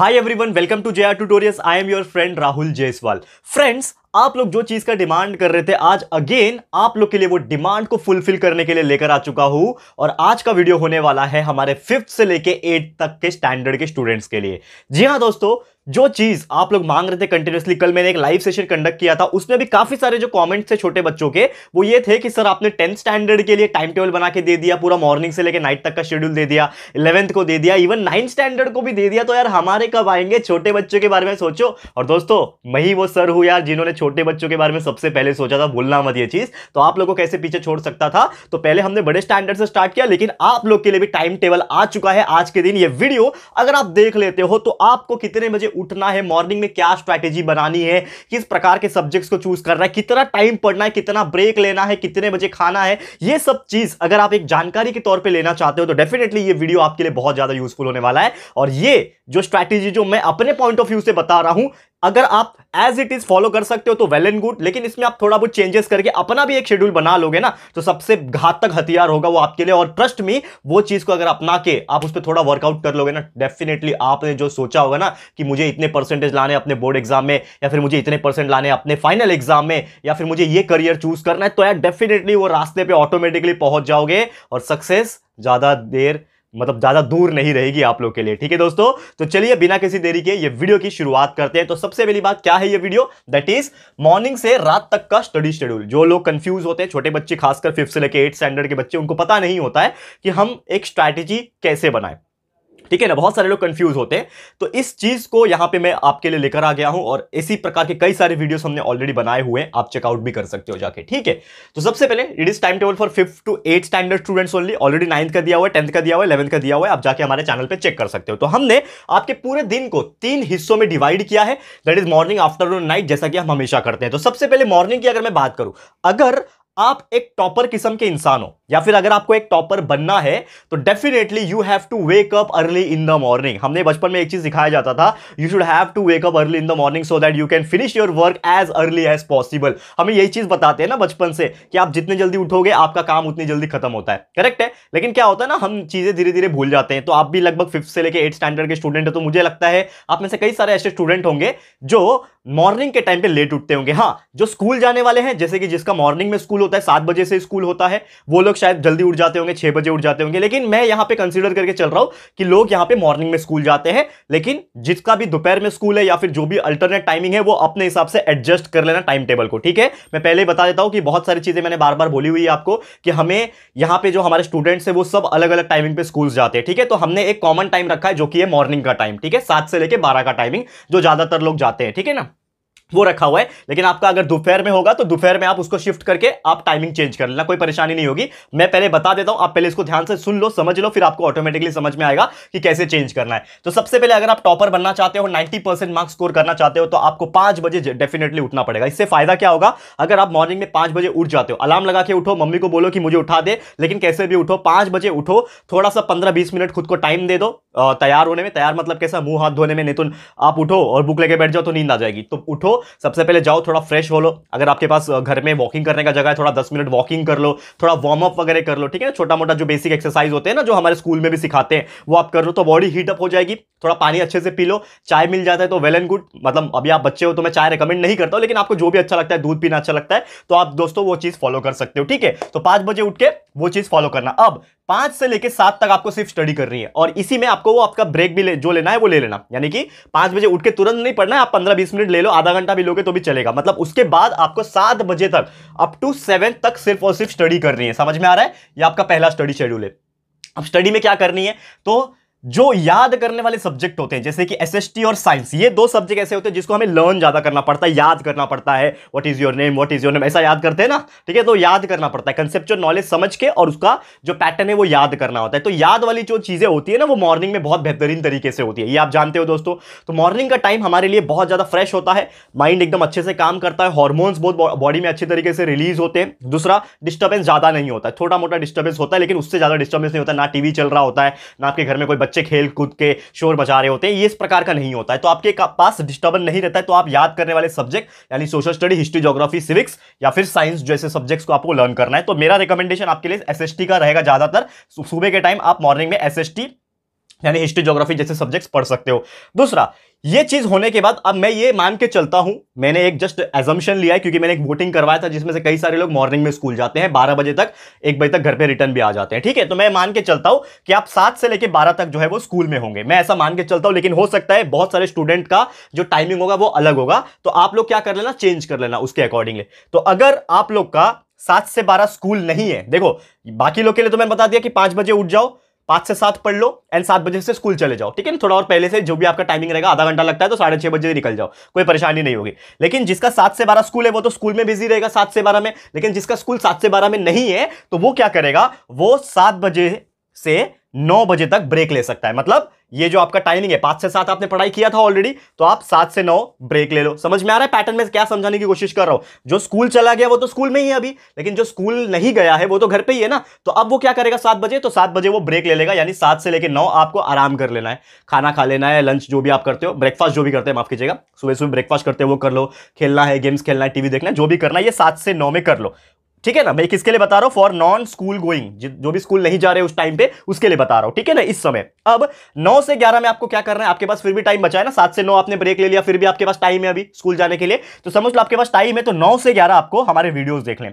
Hi everyone, welcome to JR Tutorials. I am your friend Rahul Jaiswal. Friends, आप लोग जो चीज़ का demand कर रहे थे आज अगेन आप लोग के लिए वो डिमांड को फुलफिल करने के लिए लेकर आ चुका हूं और आज का वीडियो होने वाला है हमारे फिफ्थ से लेके एट तक के स्टैंडर्ड के स्टूडेंट्स के लिए जी हाँ दोस्तों जो चीज आप लोग मांग रहे थे कंटिन्यूसली कल मैंने एक लाइव सेशन कंडक्ट किया था उसमें भी काफी सारे जो कमेंट्स थे छोटे बच्चों के वो ये थे कि सर आपने टेंथ स्टैंडर्ड के लिए टाइम टेबल बना के दे दिया पूरा मॉर्निंग से लेकर नाइट तक का शेड्यूल दे दिया इलेवंथ को दे दिया इवन नाइन्थ स्टैंडर्ड को भी दे दिया तो यार हमारे कब आएंगे छोटे बच्चों के बारे में सोचो और दोस्तों मैं ही वो सर हूँ यार जिन्होंने छोटे बच्चों के बारे में सबसे पहले सोचा था भूलना मत ये चीज तो आप लोगों को कैसे पीछे छोड़ सकता था तो पहले हमने बड़े स्टैंडर्ड से स्टार्ट किया लेकिन आप लोग के लिए भी टाइम टेबल आ चुका है आज के दिन ये वीडियो अगर आप देख लेते हो तो आपको कितने बजे उठना है मॉर्निंग में क्या स्ट्रैटेजी बनानी है किस प्रकार के सब्जेक्ट्स को चूज करना है कितना टाइम पढ़ना है कितना ब्रेक लेना है कितने बजे खाना है ये सब चीज अगर आप एक जानकारी के तौर पर लेना चाहते हो तो डेफिनेटली ये वीडियो आपके लिए बहुत ज्यादा यूजफुल होने वाला है और ये जो स्ट्रैटेजी जो मैं अपने पॉइंट ऑफ व्यू से बता रहा हूं अगर आप एज इट इज फॉलो कर सकते हो तो वेल एंड गुड लेकिन इसमें आप थोड़ा बहुत चेंजेस करके अपना भी एक शेड्यूल बना लोगे ना तो सबसे घातक हथियार होगा वो आपके लिए और ट्रस्ट में वो चीज को अगर अपना के आप उस पर थोड़ा वर्कआउट कर लोगे ना डेफिनेटली आपने जो सोचा होगा ना कि मुझे इतने परसेंटेज लाने अपने बोर्ड एग्जाम में या फिर मुझे इतने परसेंट लाने अपने फाइनल एग्जाम में या फिर मुझे ये करियर चूज करना है तो यार डेफिनेटली वो रास्ते पर ऑटोमेटिकली पहुंच जाओगे और सक्सेस ज्यादा देर मतलब ज़्यादा दूर नहीं रहेगी आप लोग के लिए ठीक है दोस्तों तो चलिए बिना किसी देरी के ये वीडियो की शुरुआत करते हैं तो सबसे पहली बात क्या है ये वीडियो दैट इज मॉर्निंग से रात तक का स्टडी शेड्यूल जो लोग कंफ्यूज होते हैं छोटे बच्चे खासकर फिफ्थ से लेकर एट स्टैंडर्ड के बच्चे उनको पता नहीं होता है कि हम एक स्ट्रैटेजी कैसे बनाएं ठीक है ना बहुत सारे लोग कंफ्यूज होते हैं तो इस चीज़ को यहां पे मैं आपके लिए लेकर आ गया हूं और इसी प्रकार के कई सारे वीडियोस हमने ऑलरेडी बनाए हुए हैं आप चेकआउट भी कर सकते हो जाके ठीक है तो सबसे पहले it is time table for fifth to eight standard students only already ninth का दिया हुआ है टेंथ का दिया हुआ इलेवंथ का दिया हुआ है आप जाके हमारे चैनल पर चेक कर सकते हो तो हमने आपके पूरे दिन को तीन हिस्सों में डिवाइड किया है that is morning afternoon night जैसा कि हम हमेशा करते हैं तो सबसे पहले मॉर्निंग की अगर मैं बात करूँ अगर आप एक टॉपर किस्म के इंसान हो या फिर अगर आपको एक टॉपर बनना है तो definitely you have to wake up early in the morning हमने बचपन में एक चीज सिखाया जाता था you should have to wake up early in the morning so that you can finish your work as early as possible हमें यही चीज बताते हैं ना बचपन से कि आप जितने जल्दी उठोगे आपका काम उतनी जल्दी खत्म होता है करेक्ट है लेकिन क्या होता है ना हम चीजें धीरे धीरे भूल जाते हैं तो आप भी लगभग फिफ्थ से लेकर एट स्टैंडर्ड के स्टूडेंट है तो मुझे लगता है आप में से कई सारे ऐसे स्टूडेंट होंगे जो मॉर्निंग के टाइम पे लेट उठते होंगे हाँ जो स्कूल जाने वाले हैं जैसे कि जिसका मॉर्निंग में स्कूल होता है सात बजे से स्कूल होता है वो लोग शायद जल्दी उठ जाते होंगे छह बजे उठ जाते होंगे लेकिन मैं यहां पे कंसिडर करके चल रहा हूं कि लोग यहां पे मॉर्निंग में स्कूल जाते हैं लेकिन जिसका भी दोपहर में स्कूल है या फिर जो भी अल्टरनेट टाइमिंग है वो अपने हिसाब से एडजस्ट कर लेना टाइम टेबल को ठीक है मैं पहले बता देता हूं कि बहुत सारी चीज़ें मैंने बार बार बोली हुई है आपको कि हमें यहां पर जो हमारे स्टूडेंट्स है वो सब अलग अलग टाइमिंग पे स्कूल जाते हैं ठीक है तो हमने एक कॉमन टाइम रखा है जो कि है मॉर्निंग का टाइम ठीक है सात से लेकर बारह का टाइमिंग जो ज़्यादातर लोग जाते हैं ठीक है ना वो रखा हुआ है लेकिन आपका अगर दोपहर में होगा तो दोपहर में आप उसको शिफ्ट करके आप टाइमिंग चेंज कर लेना कोई परेशानी नहीं होगी मैं पहले बता देता हूं आप पहले इसको ध्यान से सुन लो समझ लो फिर आपको ऑटोमेटिकली समझ में आएगा कि कैसे चेंज करना है तो सबसे पहले अगर आप टॉपर बनना चाहते हो नाइन्टी परसेंट मार्क्स स्कोर करना चाहते हो तो आपको पांच बजे डेफिनेटली उठना पड़ेगा इससे फायदा क्या होगा अगर आप मॉर्निंग में पांच बजे उठ जाते हो अलार्म लगा के उठो मम्मी को बोलो कि मुझे उठा दे लेकिन कैसे भी उठो पांच बजे उठो थोड़ा सा पंद्रह बीस मिनट खुद को टाइम दे दो तैयार होने में तैयार मतलब कैसा मुंह हाथ धोने में नहीं तो आप उठो और बुक लेके बैठ जाओ तो नींद आ जाएगी तो उठो सबसे पहले जाओ थोड़ा फ्रेश हो लो अगर आपके पास घर में वॉकिंग करने का जगह है थोड़ा दस मिनट वॉकिंग कर लो थोड़ा वार्म अप वगैरह कर लो ठीक है छोटा मोटा जो बेसिक एक्सरसाइज होते हैं ना जो हमारे स्कूल में भी सिखाते हैं वो आप कर लो तो बॉडी हीटअप हो जाएगी थोड़ा पानी अच्छे से पी लो चाय मिल जाता है तो वेल एंड गुड मतलब अभी आप बच्चे हो तो मैं चाय रिकमेंड नहीं करता हूँ लेकिन आपको जो भी अच्छा लगता है दूध पीना अच्छा लगता है तो आप दोस्तों वो चीज़ फॉलो कर सकते हो ठीक है तो पाँच बजे उठ के वो चीज़ फॉलो करना अब पांच से लेकर सात तक आपको सिर्फ स्टडी करनी है और इसी में आपको वो आपका ब्रेक भी ले, जो लेना है वो ले लेना यानी कि पांच बजे उठ के तुरंत नहीं पढ़ना है आप पंद्रह बीस मिनट ले लो आधा घंटा भी लोगे तो भी चलेगा मतलब उसके बाद आपको सात बजे तक अप टू सेवन तक सिर्फ और सिर्फ स्टडी करनी है समझ में आ रहा है यह आपका पहला स्टडी शेड्यूल है अब स्टडी में क्या करनी है तो जो याद करने वाले सब्जेक्ट होते हैं जैसे कि एस और साइंस ये दो सब्जेक्ट ऐसे होते हैं जिसको हमें लर्न ज़्यादा करना पड़ता है याद करना पड़ता है what is your name what is your name ऐसा याद करते हैं ना ठीक है तो याद करना पड़ता है कंसेप्चुअल नॉलेज समझ के और उसका जो पैटर्न है वो याद करना होता है तो याद वाली जो चीज़ें होती है ना वो मॉर्निंग में बहुत बेहतरीन तरीके से होती है ये आप जानते हो दोस्तों तो मॉर्निंग का टाइम हमारे लिए बहुत ज़्यादा फ्रेश होता है माइंड एकदम अच्छे से काम करता है हॉर्मोन्स बहुत बॉडी में अच्छे तरीके से रिलीज होते हैं दूसरा डिस्टर्बेंस ज़्यादा नहीं होता है छोटा मोटा डिस्टर्बेंस होता है लेकिन उससे ज़्यादा डिस्टर्बेंस नहीं होता ना टीवी चल रहा होता है ना आपके घर में कोई बच्चे खेल कूद के शोर मचा रहे होते हैं ये इस प्रकार का नहीं होता है तो आपके पास डिस्टर्बेंस नहीं रहता है तो आप याद करने वाले सब्जेक्ट यानी social study history geography civics या फिर साइंस जैसे सब्जेक्ट्स को आपको लर्न करना है तो मेरा रिकमेंडेशन आपके लिए एस का रहेगा ज़्यादातर सुबह के टाइम आप मॉर्निंग में एस यानी हिस्ट्री जोग्राफी जैसे सब्जेक्ट्स पढ़ सकते हो दूसरा ये चीज होने के बाद अब मैं ये मान के चलता हूं मैंने एक जस्ट एजम्पन लिया है क्योंकि मैंने एक वोटिंग करवाया था जिसमें से कई सारे लोग मॉर्निंग में स्कूल जाते हैं 12 बजे तक एक बजे तक घर पे रिटर्न भी आ जाते हैं ठीक है तो मैं मान के चलता हूं कि आप सात से लेकर बारह तक जो है वो स्कूल में होंगे मैं ऐसा मान के चलता हूं लेकिन हो सकता है बहुत सारे स्टूडेंट का जो टाइमिंग होगा वो अलग होगा तो आप लोग क्या कर लेना चेंज कर लेना उसके अकॉर्डिंगली तो अगर आप लोग का सात से बारह स्कूल नहीं है देखो बाकी लोग के लिए तो मैंने बता दिया कि पांच बजे उठ जाओ पांच से सात पढ़ लो एंड सात बजे से स्कूल चले जाओ ठीक है ना थोड़ा और पहले से जो भी आपका टाइमिंग रहेगा आधा घंटा लगता है तो साढ़े छह बजे निकल जाओ कोई परेशानी नहीं होगी लेकिन जिसका सात से बारह स्कूल है वो तो स्कूल में बिजी रहेगा सात से बारह में लेकिन जिसका स्कूल सात से बारह में नहीं है तो वो क्या करेगा वो सात बजे से नौ बजे तक ब्रेक ले सकता है मतलब ये जो आपका टाइमिंग है पांच से सात आपने पढ़ाई किया था ऑलरेडी तो आप सात से नौ ब्रेक ले लो समझ में आ रहा है पैटर्न में क्या समझाने की कोशिश कर रहा हूं जो स्कूल चला गया वो तो स्कूल में ही है अभी लेकिन जो स्कूल नहीं गया है वो तो घर पे ही है ना तो अब वो क्या करेगा सात बजे तो सात बजे वो ब्रेक ले लेगा यानी सात से लेकर नौ आपको आराम कर लेना है खाना खा लेना है लंच जो भी आप करते हो ब्रेकफास्ट जो भी करते हैं माफ कीजिएगा सुबह सुबह ब्रेकफास्ट करते हो वो कर लो खेलना है गेम्स खेलना है टीवी देखना है जो भी करना है ये सात से नौ में कर लो ठीक है ना मैं किसके लिए बता रहा हूँ फॉर नॉन स्कूल गोइंग जो भी स्कूल नहीं जा रहे उस टाइम पे उसके लिए बता रहा हूं ठीक है ना इस समय अब 9 से 11 में आपको क्या करना है आपके पास फिर भी टाइम बचा है ना सात से 9 आपने ब्रेक ले लिया फिर भी आपके पास टाइम है अभी स्कूल जाने के लिए तो समझ लो आपके पास टाइम है तो नौ से ग्यारह आपको हमारे वीडियोज देख लें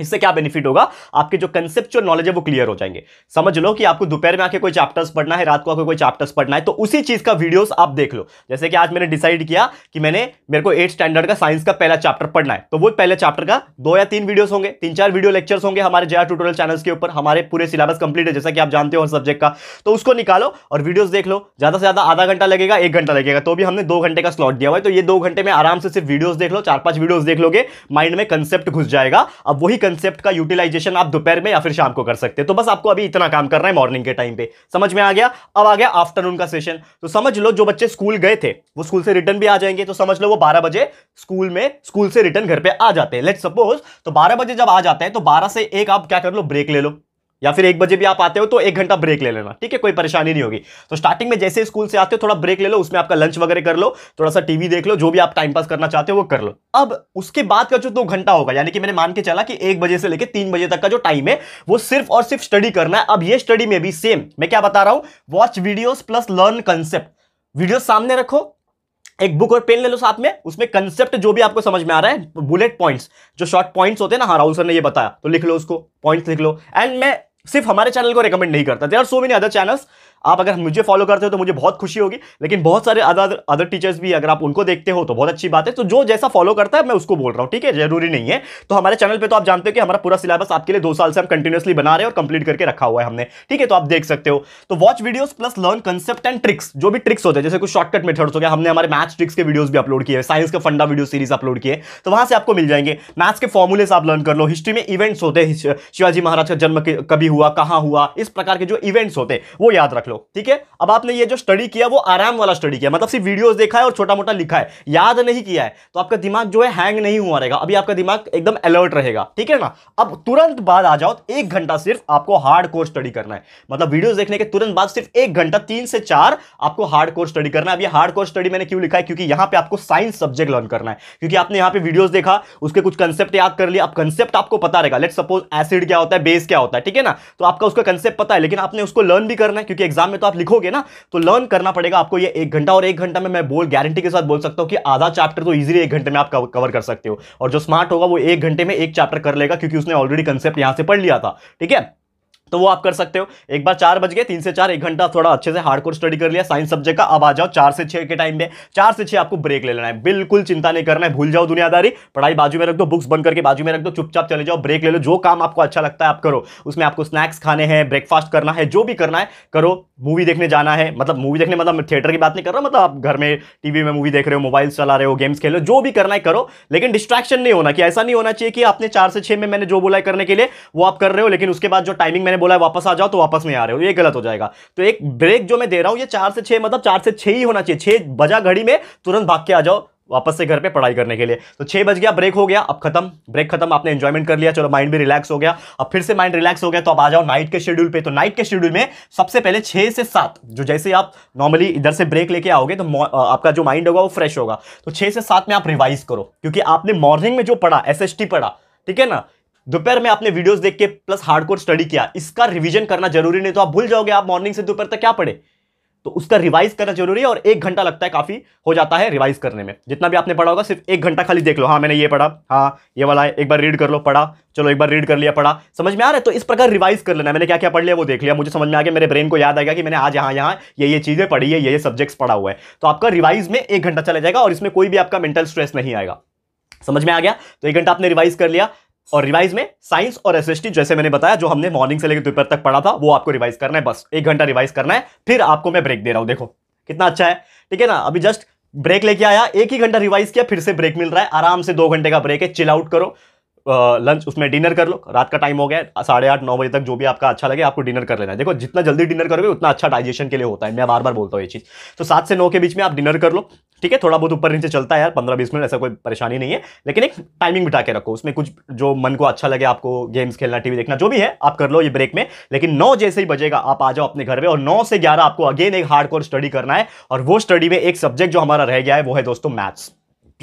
इससे क्या बेनिफिट होगा आपके जो कंसेप्चुअल नॉलेज है वो क्लियर हो जाएंगे समझ लो कि आपको दोपहर में आके कोई चैप्टर्स पढ़ना है रात को आके कोई चैप्टर्स पढ़ना है तो उसी चीज़ का वीडियोस आप देख लो जैसे कि आज मैंने डिसाइड किया कि मैंने मेरे को एट स्टैंडर्ड का साइंस का पहला चैप्टर पढ़ना है तो वो पहले चैप्टर का दो या तीन वीडियोस होंगे तीन चार वीडियो लेक्चर्स होंगे हमारे जया टूटोरियल चैनल्स के ऊपर हमारे पूरे सिलेबस कंप्लीट है जैसा कि आप जानते हो सब्जेक्ट का तो उसको निकालो और वीडियोज देख लो ज़्यादा से ज़्यादा आधा घंटा लगेगा एक घंटा लगेगा तो भी हमने दो घंटे का स्लॉट दिया हुआ है तो ये दो घंटे में आराम से सिर्फ वीडियोज देख लो चार पांच वीडियोज देख लोगे माइंड में कंसेप्ट घुस जाएगा अब वही कंसेप्ट का यूटिलाइजेशन आप दोपहर में या फिर शाम को कर सकते हैं तो बस आपको अभी इतना काम करना है मॉर्निंग के टाइम पे समझ में आ गया अब आ गया आफ्टरनून का सेशन तो समझ लो जो बच्चे स्कूल गए थे वो स्कूल से रिटर्न भी आ जाएंगे तो समझ लो वो बारह बजे स्कूल में स्कूल से रिटर्न घर पर आ जाते हैं लेट सपोज तो बारह बजे जब आ जाते हैं तो बारह से एक आप क्या कर लो ब्रेक ले लो या फिर एक बजे भी आप आते हो तो एक घंटा ब्रेक ले लेना ठीक है कोई परेशानी नहीं होगी तो स्टार्टिंग में जैसे स्कूल से आते हो थोड़ा ब्रेक ले लो उसमें आपका लंच वगैरह कर लो थोड़ा सा टीवी देख लो जो भी आप टाइम पास करना चाहते हो वो कर लो अब उसके बाद का जो दो घंटा होगा यानी कि मैंने मान के चला कि एक बजे से लेकर तीन बजे तक का जो टाइम है वो सिर्फ और सिर्फ स्टडी करना है अब ये स्टडी में भी सेम मैं क्या बता रहा हूँ watch videos plus learn concept video सामने रखो एक बुक और पेन ले लो साथ में उसमें कंसेप्ट जो भी आपको समझ में आ रहा है बुलेट पॉइंट्स जो शॉर्ट पॉइंट्स होते हैं ना हाँ राहुल सर ने ये बताया तो लिख लो उसको पॉइंट्स लिख लो एंड मैं सिर्फ हमारे चैनल को रिकमेंड नहीं करता there are so many other channels आप अगर मुझे फॉलो करते हो तो मुझे बहुत खुशी होगी लेकिन बहुत सारे अदर अदर टीचर्स भी अगर आप उनको देखते हो तो बहुत अच्छी बात है तो जो जैसा फॉलो करता है मैं उसको बोल रहा हूँ ठीक है जरूरी नहीं है तो हमारे चैनल पर तो आप जानते हो कि हमारा पूरा सिलेबस आपके लिए दो साल से हम कंटिन्यूसली बना रहे हैं और कंप्लीट करके रखा हुआ है हमने ठीक है तो आप देख सकते हो तो watch videos plus learn concept and tricks जो भी ट्रिक्स होते हैं जैसे कुछ शॉर्टकट मेथड्स हो गया हमने हमारे मैथ्स ट्रिक्स के वीडियोज भी अपलोड किए साइंस के फंडा वीडियो सीरीज अपलोड किए तो वहां से आपको मिल जाएंगे मैथ्स के फॉर्मुलेस आप लर्न कर लो हिस्ट्री में इवेंट्स होते हैं शिवाजी महाराज का जन्म कभी हुआ कहाँ हुआ इस प्रकार के जो इवेंट्स होते हैं वो याद रख लो लो ठीक है अब आपने ये जो स्टडी किया वो आराम वाला स्टडी किया मतलब सिर्फ वीडियोस देखा है और छोटा मोटा लिखा है याद नहीं किया है तो आपका दिमाग जो है हैंग नहीं हुआ रहेगा अभी आपका दिमाग एकदम अलर्ट रहेगा ठीक है ना अब तुरंत बाद आ जाओ एक घंटा सिर्फ आपको हार्ड कोर्स स्टडी करना है मतलब वीडियोज देखने के तुरंत बाद सिर्फ एक घंटा तीन से चार आपको हार्ड कोर्स स्टडी करना है अभी हार्ड कोर्स स्टडी मैंने क्यों लिखा है क्योंकि यहाँ पे आपको साइंस सब्जेक्ट लर्न करना है क्योंकि आपने यहाँ पे वीडियोज देखा उसके कुछ कंसेप्ट याद कर लिया अब कंसेप्ट आपको पता रहेगा लेट सपोज एसिड क्या होता है बेस क्या होता है ठीक है ना तो आपका उसका कंसेप्ट पता है लेकिन आपने उसको लर्न भी करना है क्योंकि एग्जाम एग्जाम में तो आप लिखोगे ना तो लर्न करना पड़ेगा आपको ये एक घंटा और एक घंटा में मैं बोल गारंटी के साथ बोल सकता हूँ कि आधा चैप्टर तो ईजिली एक घंटे में आप कवर कर सकते हो और जो स्मार्ट होगा वो एक घंटे में एक चैप्टर कर लेगा क्योंकि उसने ऑलरेडी कंसेप्ट यहाँ से पढ़ लिया था ठीक है तो वो आप कर सकते हो एक बार चार बज गए तीन से चार एक घंटा थोड़ा अच्छे से हार्ड कोर स्टडी कर लिया साइंस सब्जेक्ट का अब आ जाओ चार से छः के टाइम में चार से छः आपको ब्रेक ले लेना है बिल्कुल चिंता नहीं करना है भूल जाओ दुनियादारी पढ़ाई बाजू में रख दो बुक्स बंद करके बाजू में रख दो चुपचाप चले जाओ ब्रेक ले लो जो काम आपको अच्छा लगता है आप करो उसमें आपको स्नैक्स खाने हैं ब्रेकफास्ट करना है जो भी करना है करो मूवी देखने जाना है मतलब मूवी देखने मतलब थिएटर की बात नहीं कर रहा मतलब आप घर में टीवी में मूवी देख रहे हो मोबाइल चला रहे हो गेम्स खेल रहे हो जो भी करना है करो लेकिन डिस्ट्रैक्शन नहीं होना कि ऐसा नहीं होना चाहिए कि आपने चार से छः में मैंने जो बोला करने के लिए वो आप कर रहे हो लेकिन उसके बाद जो टाइमिंग मैंने बोला है वापस आ जाओ तो वापस नहीं आ रहे हो ये गलत हो जाएगा तो एक ब्रेक जो मैं दे रहा हूँ ये चार से छः मतलब चार से छः ही होना चाहिए छः बजा घड़ी में तुरंत भाग के आ जाओ वापस से घर पे पढ़ाई करने के लिए तो छः बज गया ब्रेक हो गया अब खत्म ब्रेक खत्म आपने एंजॉयमेंट कर लिया चलो माइंड भी रिलैक्स हो गया अब फिर से माइंड रिलैक्स हो गया तो अब आ जाओ नाइट के शेड्यूल पे तो नाइट के शेड्यूल में सबसे पहले छः से सात जो जैसे आप नॉर्मली इधर से ब्रेक लेके आओगे तो आपका जो माइंड होगा वो फ्रेश होगा तो छः से सात में आप रिवाइज करो क्योंकि आपने मॉर्निंग में जो पढ़ा एस पढ़ा ठीक है ना दोपहर में आपने वीडियोस देख के प्लस हार्डकोर स्टडी किया इसका रिवीजन करना जरूरी नहीं तो आप भूल जाओगे आप मॉर्निंग से दोपहर तक क्या पढ़े तो उसका रिवाइज करना जरूरी है और एक घंटा लगता है काफ़ी हो जाता है रिवाइज करने में जितना भी आपने पढ़ा होगा सिर्फ एक घंटा खाली देख लो हाँ मैंने ये पढ़ा हाँ ये वाला है एक बार रीड कर लो पढ़ा चलो एक बार रीड कर लिया पढ़ा समझ में आ रहा है तो इस प्रकार रिवाइज कर लेना मैंने क्या क्या पढ़ लिया वो देख लिया मुझे समझ में आ गया मेरे ब्रेन को याद आएगा कि मैंने आज यहाँ यहाँ ये ये चीज़ें पढ़ी है ये ये सब्जेक्ट्स पढ़ा हुआ है तो आपका रिवाइज में एक घंटा चला जाएगा और इसमें कोई भी आपका मेंटल स्ट्रेस नहीं आएगा समझ में आ गया तो एक घंटा आपने रिवाइज कर लिया और रिवाइज में साइंस और एस जैसे मैंने बताया जो हमने मॉर्निंग से लेकर दोपहर तक पढ़ा था वो आपको रिवाइज करना है बस एक घंटा रिवाइज करना है फिर आपको मैं ब्रेक दे रहा हूं देखो कितना अच्छा है ठीक है ना अभी जस्ट ब्रेक लेके आया एक ही घंटा रिवाइज किया फिर से ब्रेक मिल रहा है आराम से दो घंटे का ब्रेक है चिल आउट करो लंच उसमें डिनर कर लो रात का टाइम हो गया साढ़े आठ नौ बजे तक जो भी आपका अच्छा लगे आपको डिनर कर लेना है देखो जितना जल्दी डिनर करोगे उतना अच्छा डाइजेशन के लिए होता है मैं बार बार बोलता हूँ ये चीज़ तो सात से नौ के बीच में आप डिनर कर लो ठीक है थोड़ा बहुत ऊपर नीचे चलता है यार पंद्रह बीस मिनट ऐसा कोई परेशानी नहीं है लेकिन एक टाइमिंग बिठा के रखो उसमें कुछ जो मन को अच्छा लगे आपको गेम्स खेलना टीवी देखना जो भी है आप कर लो ये ब्रेक में लेकिन नौ जैसे ही बजेगा आप आ जाओ अपने घर में और नौ से ग्यारह आपको अगेन एक हार्ड स्टडी करना है और वो स्टडी में एक सब्जेक्ट जो हमारा रह गया है वो है दोस्तों मैथ्स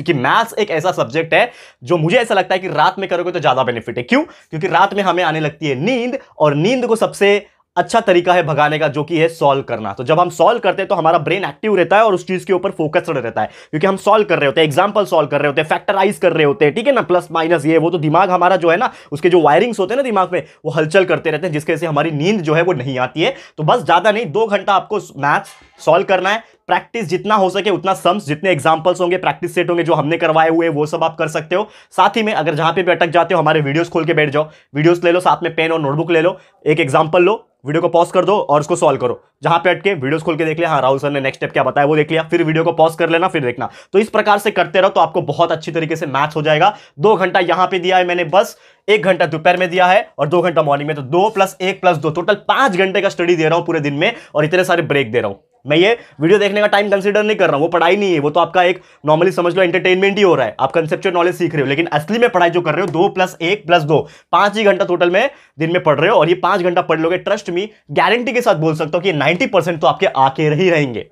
क्योंकि मैथ्स एक ऐसा सब्जेक्ट है जो मुझे ऐसा लगता है कि रात में करोगे तो ज़्यादा बेनिफिट है क्यों क्योंकि रात में हमें आने लगती है नींद और नींद को सबसे अच्छा तरीका है भगाने का जो कि है सॉल्व करना तो जब हम सॉल्व करते हैं तो हमारा ब्रेन एक्टिव रहता है और उस चीज के ऊपर फोकसड रहता है क्योंकि हम सॉल्व कर रहे होते हैं एग्जाम्पल सॉल्व कर रहे होते हैं फैक्टराइज कर रहे होते हैं ठीक है ना प्लस माइनस ये वो तो दिमाग हमारा जो है ना उसके जो वायरिंग्स होते हैं ना दिमाग में वो हलचल करते रहते हैं जिसके से हमारी नींद जो है वो नहीं आती है तो बस ज्यादा नहीं दो घंटा आपको मैथ्स सॉल्व करना है प्रैक्टिस जितना हो सके उतना सम्स जितने एग्जाम्पल्स होंगे प्रैक्टिस सेट होंगे जो हमने करवाए हुए वो सब आप कर सकते हो साथ ही में अगर जहां पे भी अटक जाते हो हमारे वीडियोस खोल के बैठ जाओ वीडियोस ले लो साथ में पेन और नोटबुक ले लो एक एग्जाम्पल लो वीडियो को पॉज कर दो और उसको सॉल्व करो जहां पे अटके वीडियोस खोल के देख लिया हाँ राहुल सर ने नेक्स्ट स्टेप क्या बताया वो देख लिया फिर वीडियो को पॉज कर लेना फिर देखना तो इस प्रकार से करते रहो तो आपको बहुत अच्छी तरीके से मैच हो जाएगा दो घंटा यहाँ पे दिया है मैंने बस एक घंटा दोपहर में दिया है और दो घंटा मॉर्निंग में तो दो प्लस एक प्लस दो टोटल पांच घंटे का स्टडी दे रहा हूँ पूरे दिन में और इतने सारे ब्रेक दे रहा हूँ मैं ये वीडियो देखने का टाइम कंसिडर नहीं कर रहा हूँ वो पढ़ाई नहीं है वो तो आपका एक नॉर्मली समझ लो एंटरटेनमेंट ही हो रहा है आप कंसेप्चुअल नॉलेज सीख रहे हो लेकिन असली में पढ़ाई जो कर रहे हो दो प्लस एक प्लस दो पांच ही घंटा टोटल में दिन में पढ़ रहे हो और ये पांच घंटा पढ़ लोगे ट्रस्ट मी गारंटी के साथ बोल सकता हूँ कि नाइन्टी तो आपके आके ही रहेंगे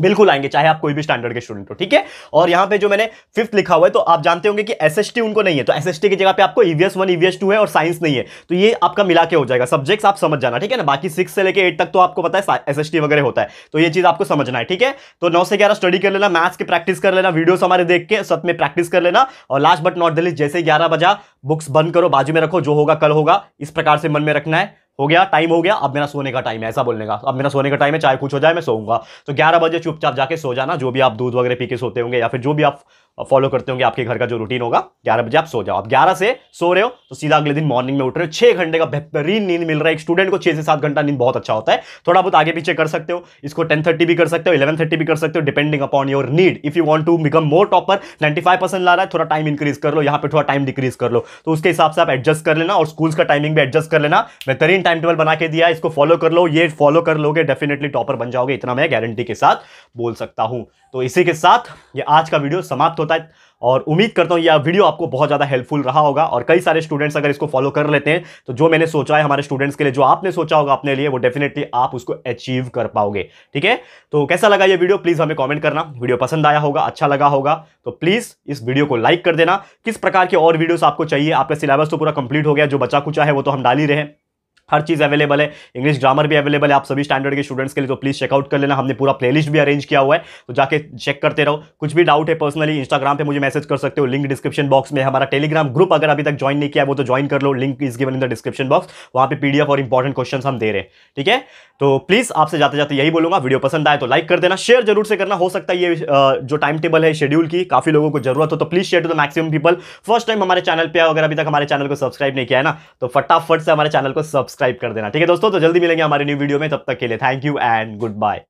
बिल्कुल आएंगे चाहे आप कोई भी स्टैंडर्ड के स्टूडेंट हो ठीक है और यहाँ पे जो मैंने फिफ्थ लिखा हुआ है तो आप जानते होंगे कि एस उनको नहीं है तो एस की जगह पे आपको ईवीएस वन ईवीएस टू है और साइंस नहीं है तो ये आपका मिला के हो जाएगा सब्जेक्ट्स आप समझ जाना ठीक है ना बाकी सिक्स से लेकर एट तक तो आपको पता है एस वगैरह होता है तो ये चीज़ आपको समझना है ठीक है तो नौ से ग्यारह स्टडी कर लेना मैथ्स की प्रैक्टिस कर लेना वीडियोस हमारे देख के सब में प्रैक्टिस कर लेना और लास्ट बट नॉट दिल्ली जैसे ग्यारह बजा बुक्स बंद करो बाजू में रखो जो होगा कल होगा इस प्रकार से मन में रखना है हो गया टाइम हो गया अब मेरा सोने का टाइम है ऐसा बोलने का अब मेरा सोने का टाइम है चाहे कुछ हो जाए मैं सोऊंगा तो 11 बजे चुपचाप जाके सो जाना जो भी आप दूध वगैरह पी के सोते होंगे या फिर जो भी आप फॉलो करते होंगे आपके घर का जो रूटीन होगा 11 बजे आप सो जाओ आप 11 से सो रहे हो तो सीधा अगले दिन मॉर्निंग में उठ रहे हो छह घंटे का बेहतरीन नींद मिल रहा है एक स्टूडेंट को छः से सात घंटा नींद बहुत अच्छा होता है थोड़ा बहुत आगे पीछे कर सकते हो इसको टेन थर्टी भी कर सकते हो इलेवन थर्टी भी कर सकते हो depending upon your need if you want to become more topper ninety five percent ला रहा है थोड़ा टाइम इंक्रीज कर लो यहाँ पर थोड़ा टाइम डिक्रीज कर लो तो उसके हिसाब से आप एडजस्ट कर लेना और स्कूल्स का टाइमिंग भी एडजस्ट कर लेना बेहतरीन टाइम टेबल बना के दिया इसको फॉलो कर लो ये फॉलो कर लोगे डेफिनेटली टॉपर बन जाओगे इतना मैं गारंटी के साथ बोल सकता हूँ तो इसी के साथ ये आज का वीडियो समाप्त होता है और उम्मीद करता हूँ यह वीडियो आपको बहुत ज़्यादा हेल्पफुल रहा होगा और कई सारे स्टूडेंट्स अगर इसको फॉलो कर लेते हैं तो जो मैंने सोचा है हमारे स्टूडेंट्स के लिए जो आपने सोचा होगा अपने लिए वो डेफिनेटली आप उसको अचीव कर पाओगे ठीक है तो कैसा लगा ये वीडियो प्लीज़ हमें कॉमेंट करना वीडियो पसंद आया होगा अच्छा लगा होगा तो प्लीज़ इस वीडियो को लाइक कर देना किस प्रकार के और वीडियोज़ आपको चाहिए आपका सिलेबस तो पूरा कंप्लीट हो गया जो बचा कुचा है वो तो हम डाल ही रहे हैं हर चीज़ अवेलेबल है इंग्लिश ग्रामर भी अवेलेबल है आप सभी स्टैंडर्ड के स्टूडेंट्स के लिए तो प्लीज़ चेकआउट कर लेना हमने पूरा प्लेलिस्ट भी अरेंज किया हुआ है तो जाके चेक करते रहो कुछ भी डाउट है पर्सनली इंस्टाग्राम पे मुझे मैसेज कर सकते हो लिंक डिस्क्रिप्शन बॉक्स में हमारा टेलीग्राम ग्रुप अगर अभी तक ज्वाइन नहीं किया है वो तो ज्वाइन कर लो link is given in the description box वहाँ पर पीडीएफ और इंपॉर्टेंट क्वेश्चन हम दे रहे हैं ठीक है तो प्लीज़ आपसे जाते जाते यही बोलूंगा वीडियो पसंद आए तो लाइक कर देना शेयर जरूर से करना हो सकता है ये जो टाइम टेबल है शेड्यूल की काफ़ी लोगों को जरूरत हो तो please share to the maximum people first time हमारे चैनल पर अगर अभी तक हमारे चैनल को सब्सक्राइब नहीं किया है ना तो फटाफट से हमारे चैनल को सब्सक्राइब सब्सक्राइब कर देना ठीक है दोस्तों तो जल्दी मिलेंगे हमारे न्यू वीडियो में तब तक के लिए thank you and good bye